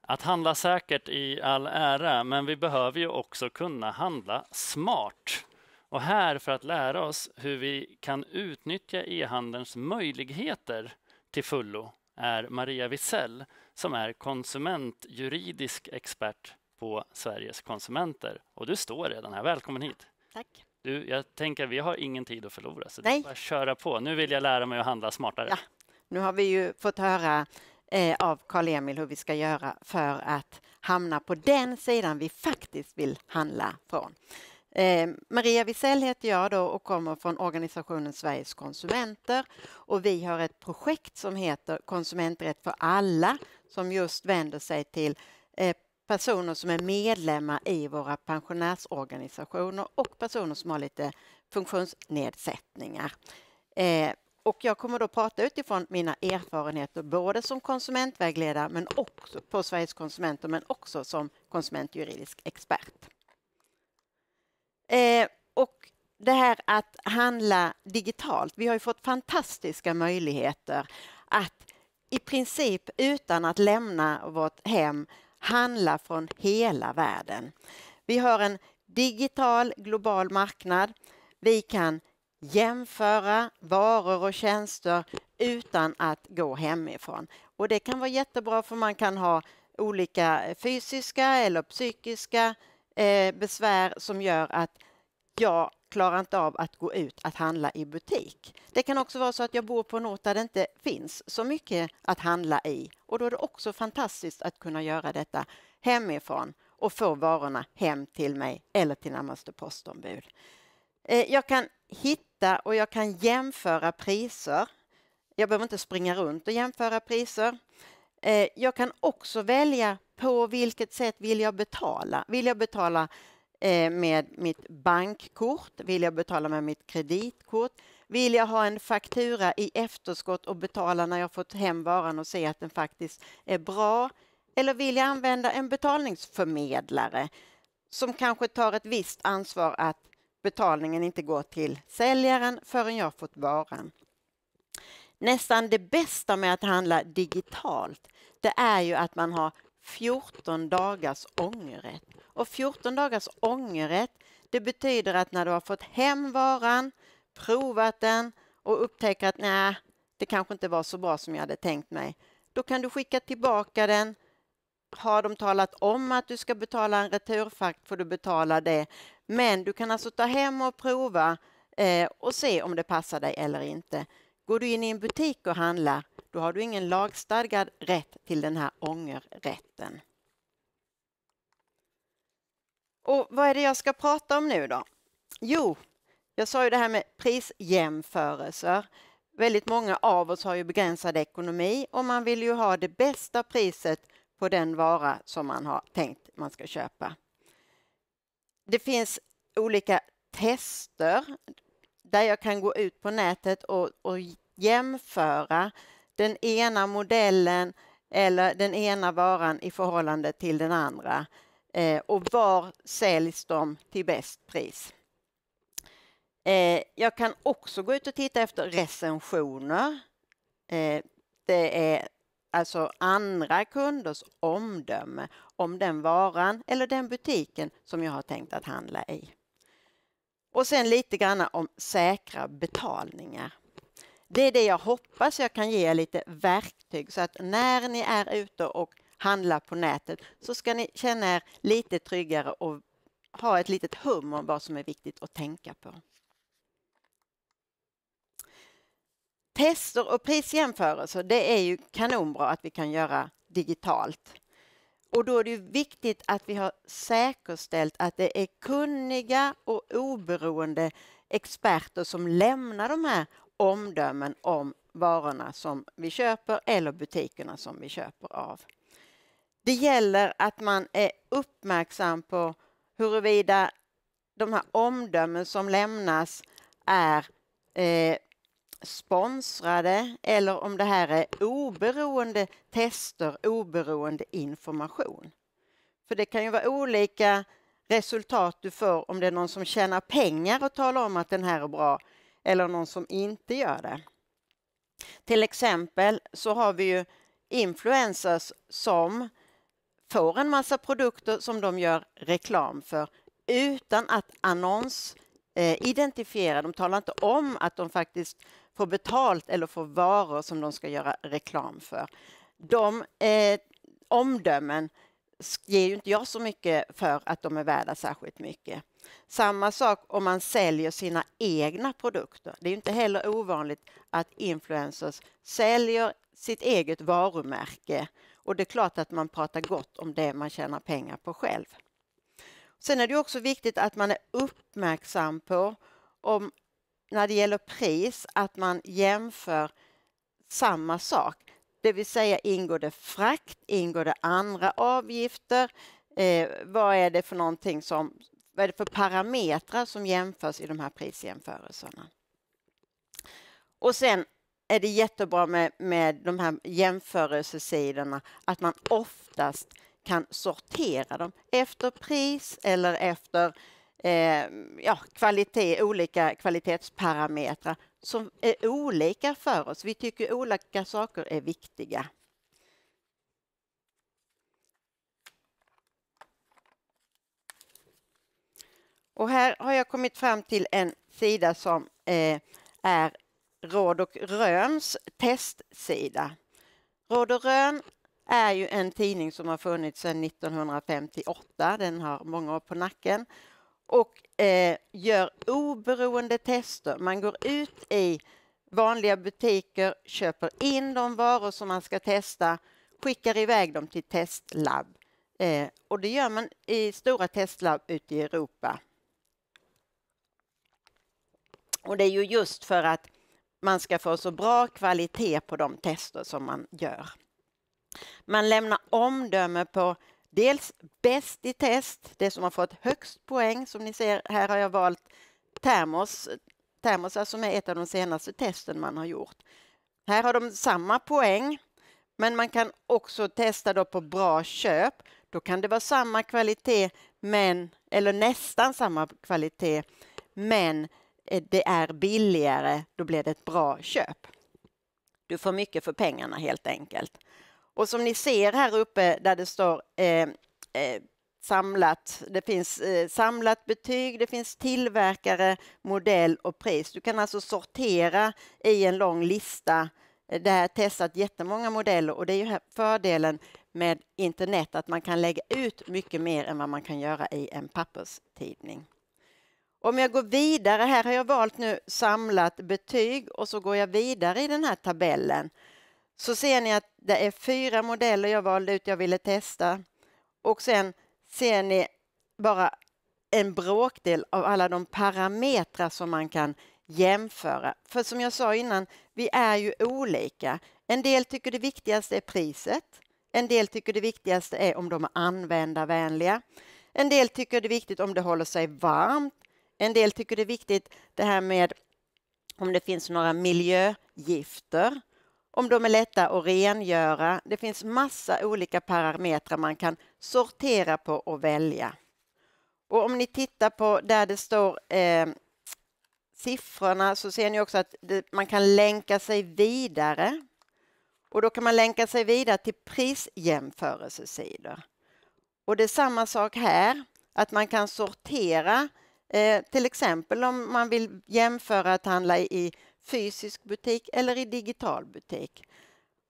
Att handla säkert i all ära, men vi behöver ju också kunna handla smart. Och här för att lära oss hur vi kan utnyttja e-handelns möjligheter till fullo är Maria Wisell som är konsumentjuridisk expert på Sveriges konsumenter. Och du står redan här. Välkommen hit. Tack. Du, jag tänker vi har ingen tid att förlora, så Nej. det är bara att köra på. Nu vill jag lära mig att handla smartare. Ja. Nu har vi ju fått höra eh, av karl Emil hur vi ska göra för att hamna på den sidan vi faktiskt vill handla från. Eh, Maria Wisell heter jag då och kommer från organisationen Sveriges konsumenter och vi har ett projekt som heter Konsumenträtt för alla som just vänder sig till eh, personer som är medlemmar i våra pensionärsorganisationer och personer som har lite funktionsnedsättningar. Eh, och jag kommer då prata utifrån mina erfarenheter både som konsumentvägledare men också på Sveriges konsumenter men också som konsumentjuridisk expert. Eh, och det här att handla digitalt. Vi har ju fått fantastiska möjligheter att i princip utan att lämna vårt hem handla från hela världen. Vi har en digital global marknad. Vi kan jämföra varor och tjänster utan att gå hemifrån. Och det kan vara jättebra för man kan ha olika eh, fysiska eller psykiska eh, besvär som gör att jag klarar inte av att gå ut att handla i butik. Det kan också vara så att jag bor på en ort där det inte finns så mycket att handla i och då är det också fantastiskt att kunna göra detta hemifrån och få varorna hem till mig eller till närmaste postombud. Eh, jag kan hitta titta och jag kan jämföra priser. Jag behöver inte springa runt och jämföra priser. Eh, jag kan också välja på vilket sätt vill jag betala? Vill jag betala eh, med mitt bankkort? Vill jag betala med mitt kreditkort? Vill jag ha en faktura i efterskott och betala när jag fått hem varan och se att den faktiskt är bra? Eller vill jag använda en betalningsförmedlare som kanske tar ett visst ansvar att betalningen inte går till säljaren förrän jag fått varan. Nästan det bästa med att handla digitalt, det är ju att man har 14 dagars ångerrätt. Och 14 dagars ångerrätt, det betyder att när du har fått hem varan, provat den och upptäcker att nej, det kanske inte var så bra som jag hade tänkt mig. Då kan du skicka tillbaka den har de talat om att du ska betala en returfakt får du betala det. Men du kan alltså ta hem och prova eh, och se om det passar dig eller inte. Går du in i en butik och handlar, då har du ingen lagstadgad rätt till den här ångerrätten. Och vad är det jag ska prata om nu då? Jo, jag sa ju det här med prisjämförelser. Väldigt många av oss har ju begränsad ekonomi och man vill ju ha det bästa priset på den vara som man har tänkt man ska köpa. Det finns olika tester där jag kan gå ut på nätet och, och jämföra den ena modellen eller den ena varan i förhållande till den andra eh, och var säljs de till bäst pris. Eh, jag kan också gå ut och titta efter recensioner. Eh, det är alltså andra kunders omdöme om den varan eller den butiken som jag har tänkt att handla i. Och sen lite grann om säkra betalningar. Det är det jag hoppas jag kan ge er lite verktyg så att när ni är ute och handlar på nätet så ska ni känna er lite tryggare och ha ett litet hum om vad som är viktigt att tänka på. Tester och prisjämförelser, det är ju kanonbra att vi kan göra digitalt. Och då är det viktigt att vi har säkerställt att det är kunniga och oberoende experter som lämnar de här omdömen om varorna som vi köper eller butikerna som vi köper av. Det gäller att man är uppmärksam på huruvida de här omdömen som lämnas är eh, sponsrade eller om det här är oberoende tester, oberoende information. För det kan ju vara olika resultat du får om det är någon som tjänar pengar och talar om att den här är bra eller någon som inte gör det. Till exempel så har vi ju influencers som får en massa produkter som de gör reklam för utan att annons eh, identifiera. De talar inte om att de faktiskt få betalt eller få varor som de ska göra reklam för. De eh, omdömen ger ju inte jag så mycket för att de är värda särskilt mycket. Samma sak om man säljer sina egna produkter. Det är inte heller ovanligt att influencers säljer sitt eget varumärke och det är klart att man pratar gott om det man tjänar pengar på själv. Sen är det också viktigt att man är uppmärksam på om när det gäller pris att man jämför samma sak. Det vill säga ingår det frakt, ingår det andra avgifter? Eh, vad är det för någonting som, vad är det för parametrar som jämförs i de här prisjämförelserna? Och sen är det jättebra med, med de här jämförelsesidorna att man oftast kan sortera dem efter pris eller efter eh, ja, kvalitet, olika kvalitetsparametrar som är olika för oss. Vi tycker olika saker är viktiga. Och här har jag kommit fram till en sida som eh, är Råd och Röns testsida. Råd och Rön är ju en tidning som har funnits sedan 1958. Den har många år på nacken och eh, gör oberoende tester. Man går ut i vanliga butiker, köper in de varor som man ska testa, skickar iväg dem till testlabb. Eh, och det gör man i stora testlabb ute i Europa. Och det är ju just för att man ska få så bra kvalitet på de tester som man gör. Man lämnar omdöme på Dels bäst i test, det som har fått högst poäng. Som ni ser, här har jag valt termos, termosar alltså, som är ett av de senaste testen man har gjort. Här har de samma poäng, men man kan också testa då på bra köp. Då kan det vara samma kvalitet, men, eller nästan samma kvalitet, men eh, det är billigare. Då blir det ett bra köp. Du får mycket för pengarna helt enkelt. Och som ni ser här uppe där det står eh, eh, samlat. Det finns eh, samlat betyg, det finns tillverkare, modell och pris. Du kan alltså sortera i en lång lista. Eh, det här testat jättemånga modeller och det är ju fördelen med internet att man kan lägga ut mycket mer än vad man kan göra i en papperstidning. Om jag går vidare, här har jag valt nu samlat betyg och så går jag vidare i den här tabellen så ser ni att det är fyra modeller jag valde ut jag ville testa. Och sen ser ni bara en bråkdel av alla de parametrar som man kan jämföra. För som jag sa innan, vi är ju olika. En del tycker det viktigaste är priset. En del tycker det viktigaste är om de är användarvänliga. En del tycker det är viktigt om det håller sig varmt. En del tycker det är viktigt det här med om det finns några miljögifter om de är lätta att rengöra. Det finns massa olika parametrar man kan sortera på och välja. Och om ni tittar på där det står eh, siffrorna så ser ni också att det, man kan länka sig vidare. Och då kan man länka sig vidare till prisjämförelsesidor. Och det är samma sak här, att man kan sortera eh, till exempel om man vill jämföra att handla i fysisk butik eller i digital butik.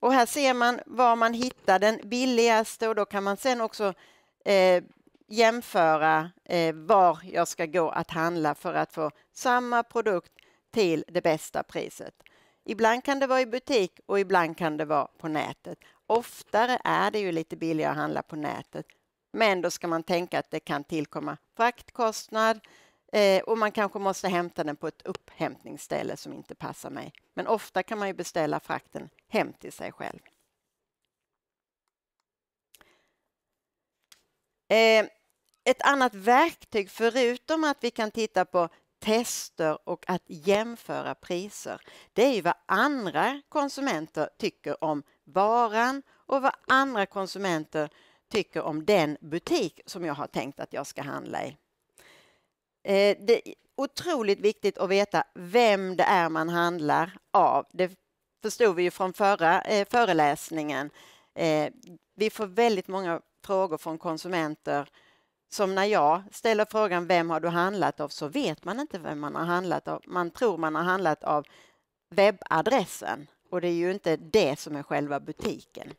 Och här ser man var man hittar den billigaste och då kan man sen också eh, jämföra eh, var jag ska gå att handla för att få samma produkt till det bästa priset. Ibland kan det vara i butik och ibland kan det vara på nätet. Oftare är det ju lite billigare att handla på nätet. Men då ska man tänka att det kan tillkomma fraktkostnad, Eh, och man kanske måste hämta den på ett upphämtningsställe som inte passar mig. Men ofta kan man ju beställa frakten hem till sig själv. Eh, ett annat verktyg, förutom att vi kan titta på tester och att jämföra priser, det är ju vad andra konsumenter tycker om varan och vad andra konsumenter tycker om den butik som jag har tänkt att jag ska handla i. Eh, det är otroligt viktigt att veta vem det är man handlar av. Det förstod vi ju från förra eh, föreläsningen. Eh, vi får väldigt många frågor från konsumenter som när jag ställer frågan vem har du handlat av så vet man inte vem man har handlat av. Man tror man har handlat av webbadressen och det är ju inte det som är själva butiken.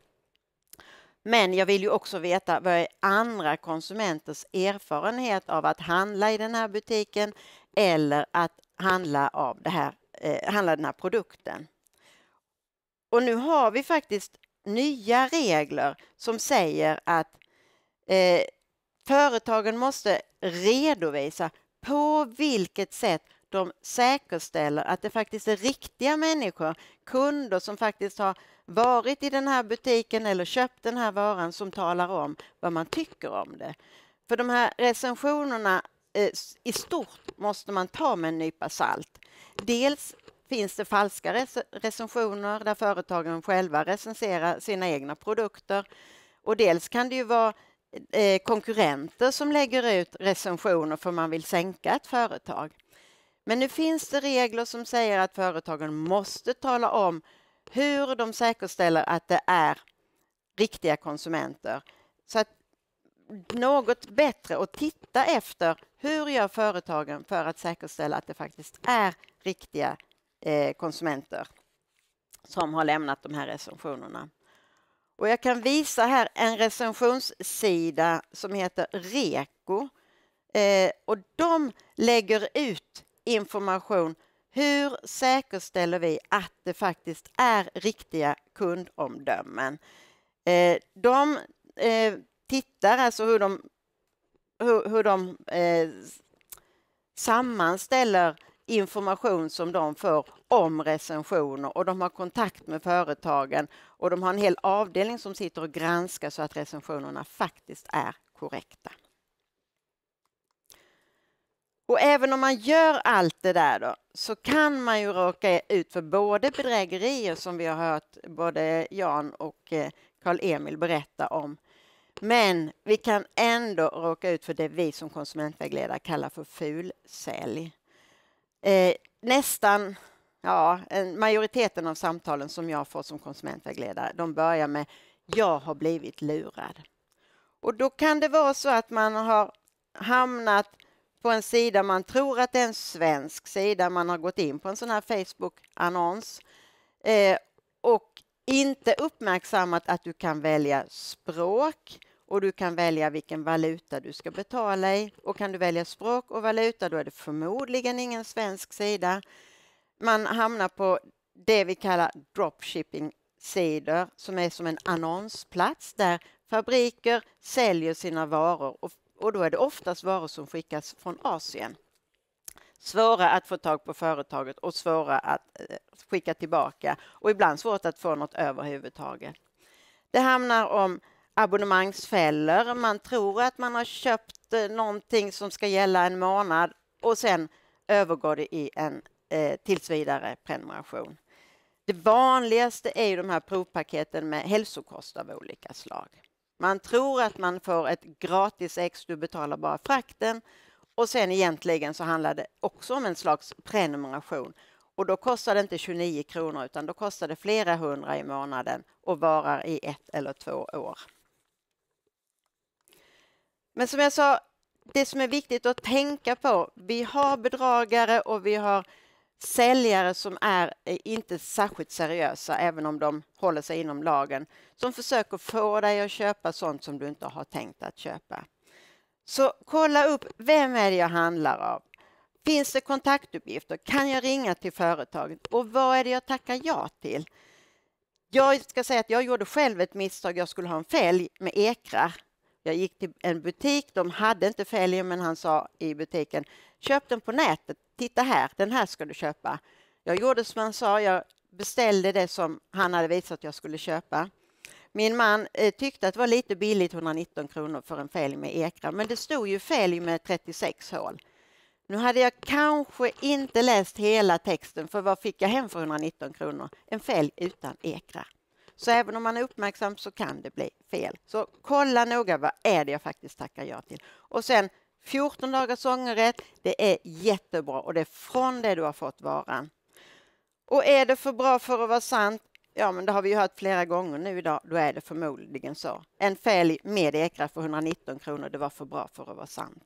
Men jag vill ju också veta vad är andra konsumenters erfarenhet av att handla i den här butiken eller att handla, av det här, eh, handla den här produkten. Och nu har vi faktiskt nya regler som säger att eh, företagen måste redovisa på vilket sätt de säkerställer att det faktiskt är riktiga människor, kunder som faktiskt har varit i den här butiken eller köpt den här varan som talar om vad man tycker om det. För de här recensionerna eh, i stort måste man ta med en nypa salt. Dels finns det falska rec recensioner där företagen själva recenserar sina egna produkter. Och dels kan det ju vara eh, konkurrenter som lägger ut recensioner för man vill sänka ett företag. Men nu finns det regler som säger att företagen måste tala om hur de säkerställer att det är riktiga konsumenter. Så att något bättre att titta efter hur gör företagen för att säkerställa att det faktiskt är riktiga eh, konsumenter som har lämnat de här recensionerna. Och jag kan visa här en recensionssida som heter Reko. Eh, och de lägger ut information hur säkerställer vi att det faktiskt är riktiga kundomdömen? Eh, de eh, tittar alltså hur de, hur, hur de eh, sammanställer information som de får om recensioner och de har kontakt med företagen och de har en hel avdelning som sitter och granskar så att recensionerna faktiskt är korrekta. Och även om man gör allt det där då, så kan man ju råka ut för både bedrägerier som vi har hört både Jan och Karl-Emil eh, berätta om. Men vi kan ändå råka ut för det vi som konsumentvägledare kallar för fulsälj. Eh, nästan ja, majoriteten av samtalen som jag får som konsumentvägledare, de börjar med jag har blivit lurad. Och då kan det vara så att man har hamnat på en sida, man tror att det är en svensk sida, man har gått in på en sån här Facebook-annons eh, och inte uppmärksammat att du kan välja språk och du kan välja vilken valuta du ska betala i. Och kan du välja språk och valuta då är det förmodligen ingen svensk sida. Man hamnar på det vi kallar dropshipping-sidor som är som en annonsplats där fabriker säljer sina varor och och då är det oftast varor som skickas från Asien. Svåra att få tag på företaget och svåra att eh, skicka tillbaka och ibland svårt att få något överhuvudtaget. Det handlar om abonnemangsfällor. Man tror att man har köpt eh, någonting som ska gälla en månad och sen övergår det i en eh, tillsvidare prenumeration. Det vanligaste är de här provpaketen med hälsokost av olika slag. Man tror att man får ett gratis ex, du betalar bara frakten. Och sen egentligen så handlar det också om en slags prenumeration. Och då kostar det inte 29 kronor utan då kostar det flera hundra i månaden och varar i ett eller två år. Men som jag sa, det som är viktigt att tänka på, vi har bedragare och vi har säljare som är eh, inte särskilt seriösa, även om de håller sig inom lagen, som försöker få dig att köpa sånt som du inte har tänkt att köpa. Så kolla upp, vem är det jag handlar av? Finns det kontaktuppgifter? Kan jag ringa till företaget? Och vad är det jag tackar ja till? Jag ska säga att jag gjorde själv ett misstag. Jag skulle ha en fälg med ekrar jag gick till en butik, de hade inte fälgen, men han sa i butiken, köp den på nätet, titta här, den här ska du köpa. Jag gjorde som han sa, jag beställde det som han hade visat att jag skulle köpa. Min man eh, tyckte att det var lite billigt, 119 kronor för en fälg med ekrar, men det stod ju fälg med 36 hål. Nu hade jag kanske inte läst hela texten, för vad fick jag hem för 119 kronor? En fälg utan ekrar. Så även om man är uppmärksam så kan det bli fel. Så kolla noga vad är det jag faktiskt tackar ja till. Och sen 14 dagars ångerrätt, det är jättebra och det är från det du har fått varan. Och är det för bra för att vara sant? Ja, men det har vi ju hört flera gånger nu idag. Då är det förmodligen så. En fälg med ekra för 119 kronor, det var för bra för att vara sant.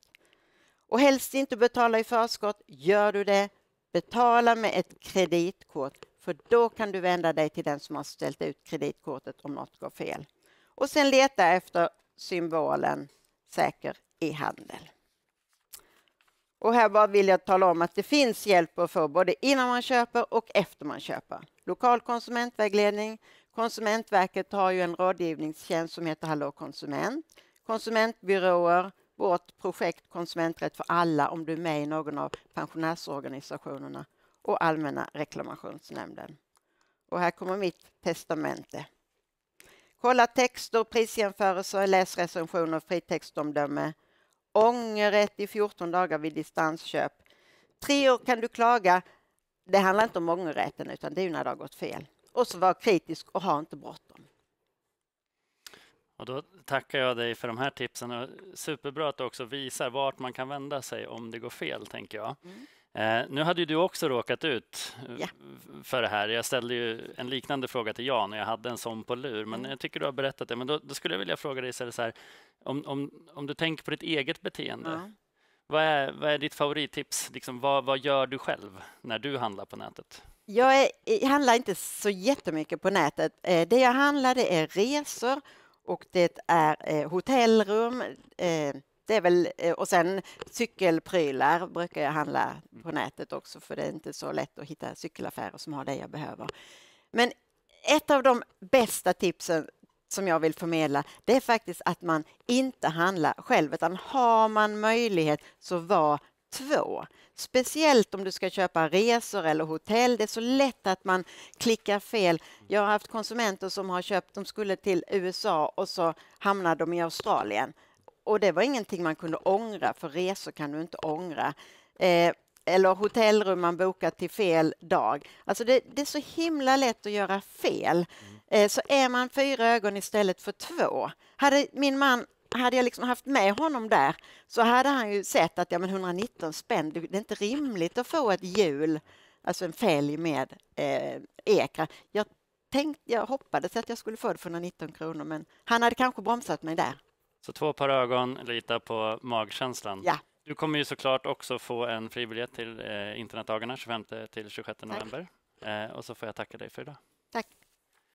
Och helst inte betala i förskott. Gör du det, betala med ett kreditkort för då kan du vända dig till den som har ställt ut kreditkortet om något går fel. Och sen leta efter symbolen Säker e-handel. Och här bara vill jag tala om att det finns hjälp att få både innan man köper och efter man köper. Lokal konsumentvägledning. Konsumentverket har ju en rådgivningstjänst som heter Hallå konsument. Konsumentbyråer, vårt projekt Konsumenträtt för alla om du är med i någon av pensionärsorganisationerna och Allmänna reklamationsnämnden. Och här kommer mitt testamente. Kolla texter, prisjämförelser, läsrecensioner, recensioner, fritextomdöme. Ångerrätt i 14 dagar vid distansköp. Tre år kan du klaga. Det handlar inte om ångerrätten utan det är när det har gått fel. Och så var kritisk och ha inte bråttom. Och då tackar jag dig för de här tipsen. Superbra att du också visar vart man kan vända sig om det går fel, tänker jag. Mm. Eh, nu hade ju du också råkat ut yeah. för det här. Jag ställde ju en liknande fråga till Jan och jag hade en sån på lur, men mm. jag tycker du har berättat det. Men då, då skulle jag vilja fråga dig istället så här, om, om, om du tänker på ditt eget beteende. Mm. Vad, är, vad är ditt favorittips? Liksom, vad, vad gör du själv när du handlar på nätet? Jag, är, jag eh, handlar inte så jättemycket på nätet. Eh, det jag handlar det är resor och det är hotellrum det är väl, och sen cykelprylar brukar jag handla på nätet också för det är inte så lätt att hitta cykelaffärer som har det jag behöver. Men ett av de bästa tipsen som jag vill förmedla, det är faktiskt att man inte handlar själv utan har man möjlighet så var två. Speciellt om du ska köpa resor eller hotell. Det är så lätt att man klickar fel. Jag har haft konsumenter som har köpt, de skulle till USA och så hamnade de i Australien. Och det var ingenting man kunde ångra, för resor kan du inte ångra. Eh, eller hotellrum man bokat till fel dag. Alltså det, det är så himla lätt att göra fel. Mm. Eh, så är man fyra ögon istället för två. Hade min man hade jag liksom haft med honom där så hade han ju sett att ja, men 119 spänn, det är inte rimligt att få ett hjul, alltså en fälg med eh, ekra. Jag, tänkte, jag hoppades att jag skulle få det för 119 kronor men han hade kanske bromsat mig där. Så två par ögon, lita på magkänslan. Ja. Du kommer ju såklart också få en fribiljett till eh, internetdagarna 25 till 26 november. Eh, och så får jag tacka dig för idag. Tack.